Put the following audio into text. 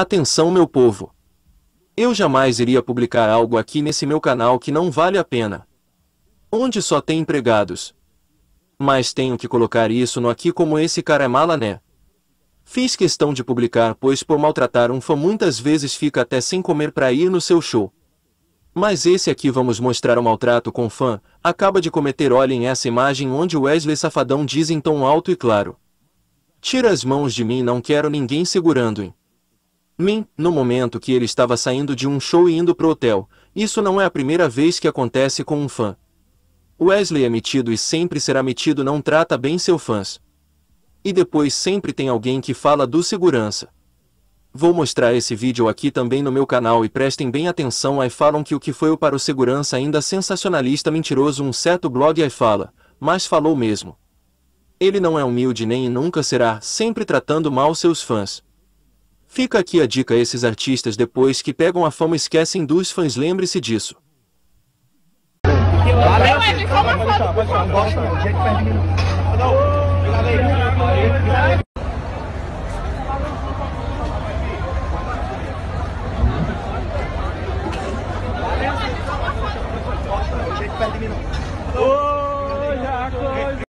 Atenção meu povo! Eu jamais iria publicar algo aqui nesse meu canal que não vale a pena. Onde só tem empregados. Mas tenho que colocar isso no aqui como esse cara é mala né? Fiz questão de publicar pois por maltratar um fã muitas vezes fica até sem comer para ir no seu show. Mas esse aqui vamos mostrar o maltrato com fã, acaba de cometer olhem essa imagem onde Wesley Safadão diz em tom alto e claro. Tira as mãos de mim não quero ninguém segurando-em. Min, no momento que ele estava saindo de um show e indo pro hotel, isso não é a primeira vez que acontece com um fã. Wesley é metido e sempre será metido não trata bem seus fãs. E depois sempre tem alguém que fala do segurança. Vou mostrar esse vídeo aqui também no meu canal e prestem bem atenção aí falam que o que foi o para o segurança ainda sensacionalista mentiroso um certo blog aí fala, mas falou mesmo. Ele não é humilde nem nunca será, sempre tratando mal seus fãs. Fica aqui a dica esses artistas depois que pegam a fama esquecem dos fãs, lembre-se disso. Valeu,